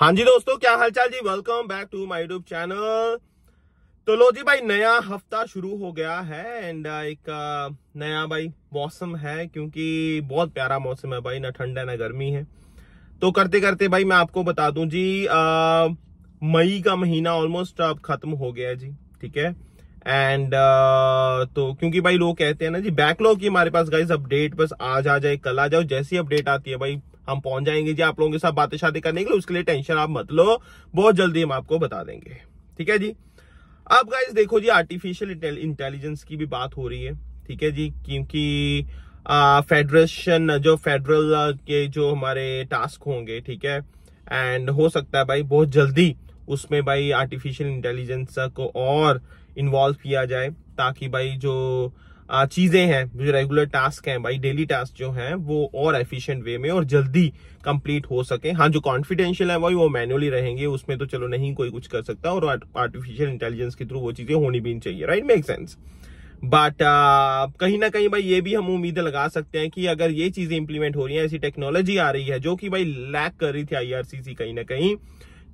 हाँ जी दोस्तों क्या हालचाल जी welcome back to my YouTube channel तो लो जी भाई नया हफ्ता शुरू हो गया है एंड uh, एक uh, नया भाई मौसम है क्योंकि बहुत प्यारा मौसम है भाई ना ठंड है ना गर्मी है तो करते करते भाई मैं आपको बता दूं जी आ, uh, मई का महीना ऑलमोस्ट अब खत्म हो गया जी ठीक है एंड तो क्योंकि भाई लोग कहते हैं ना जी बैकलॉग की हमारे पास गाइज अपडेट बस आज आ जाए कल आ जाओ जैसी अपडेट आती है भाई हम पहुंच जाएंगे जी आप लोगों के साथ बातें शादी करने के लिए उसके लिए टेंशन आप मत लो बहुत जल्दी हम आपको बता देंगे ठीक है जी अब गाइज देखो जी आर्टिफिशियल इंटेलिजेंस की भी बात हो रही है ठीक है जी क्योंकि फेडरेशन जो फेडरल के जो हमारे टास्क होंगे ठीक है एंड हो सकता है भाई बहुत जल्दी उसमें भाई आर्टिफिशियल इंटेलिजेंस को और इन्वॉल्व किया जाए ताकि भाई जो चीज़ें हैं जो रेगुलर टास्क हैं भाई डेली टास्क जो हैं वो और एफिशिएंट वे में और जल्दी कंप्लीट हो सके हाँ जो कॉन्फिडेंशियल है भाई वो मैनुअली रहेंगे उसमें तो चलो नहीं कोई कुछ कर सकता और आर्टिफिशियल इंटेलिजेंस के थ्रू वो चीज़ें होनी भी चाहिए राइट मेक सेंस बट कहीं ना कहीं भाई ये भी हम उम्मीद लगा सकते हैं कि अगर ये चीज़ें इंप्लीमेंट हो रही हैं ऐसी टेक्नोलॉजी आ रही है जो कि भाई लैक कर रही थी आईआरसीसी कहीं ना कहीं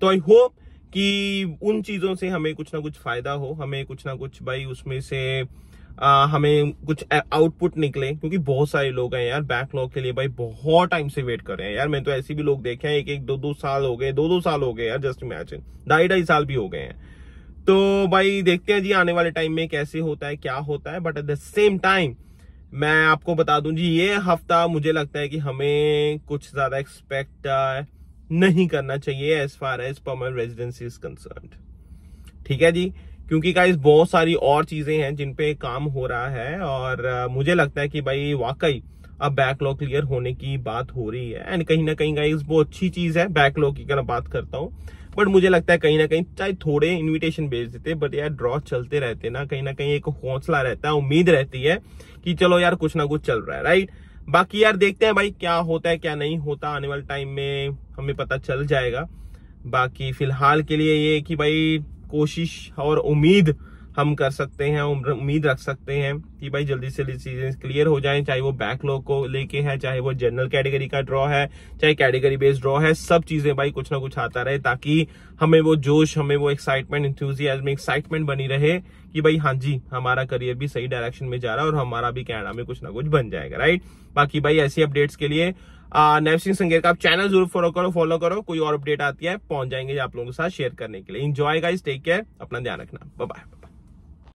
तो आई होप कि उन चीज़ों से हमें कुछ ना कुछ फ़ायदा हो हमें कुछ ना कुछ भाई उसमें से आ, हमें कुछ आउटपुट निकले क्योंकि बहुत सारे लोग हैं यार बैकलॉग के लिए भाई बहुत टाइम से वेट कर रहे हैं यार मैं तो ऐसे भी लोग देखे हैं एक एक दो दो साल हो गए दो दो साल हो गए यार जस्ट इमेजिन ढाई ढाई साल भी हो गए हैं तो भाई देखते हैं जी आने वाले टाइम में कैसे होता है क्या होता है but at the same time मैं आपको बता दूं जी ये हफ्ता मुझे लगता है कि हमें कुछ ज्यादा एक्सपेक्ट नहीं करना चाहिए as far as permanent residency is concern ठीक है जी क्योंकि गाइज बहुत सारी और चीजें हैं जिन पे काम हो रहा है और मुझे लगता है कि भाई वाकई अब बैकलॉग क्लियर होने की बात हो रही है एंड कहीं ना कहीं गाइज वो अच्छी चीज है बैकलॉग की अगर बात करता हूँ बट मुझे लगता है कहीं ना कहीं चाहे थोड़े इनविटेशन भेज देते बट यार ड्रॉ चलते रहते ना कहीं ना कहीं एक हौसला रहता है उम्मीद रहती है कि चलो यार कुछ ना कुछ चल रहा है राइट बाकी यार देखते हैं भाई क्या होता है क्या नहीं होता आने वाले टाइम में हमें पता चल जाएगा बाकी फिलहाल के लिए ये कि भाई कोशिश और उम्मीद हम कर सकते हैं उम्मीद रख सकते हैं कि भाई जल्दी से चीजें क्लियर हो जाएं चाहे वो बैकलॉग को लेके है चाहे वो जनरल कैटेगरी का ड्रॉ है चाहे कैटेगरी बेस्ड ड्रॉ है सब चीजें भाई कुछ ना कुछ आता रहे ताकि हमें वो जोश हमें वो एक्साइटमेंट इंथ्यूजियाज्म एक्साइटमेंट बनी रहे कि भाई हाँ जी हमारा करियर भी सही डायरेक्शन में जा रहा है और हमारा भी कैनेडा में कुछ ना कुछ बन जाएगा राइट बाकी भाई ऐसी अपडेट्स के लिए नैव सिंह संगेर का आप चैनल जरूर फॉलो करो फॉलो करो कोई और अपडेट आती है पहुंच जाएंगे आप लोगों के साथ शेयर करने के लिए इंजॉय गाइस टेक केयर अपना ध्यान रखना बाय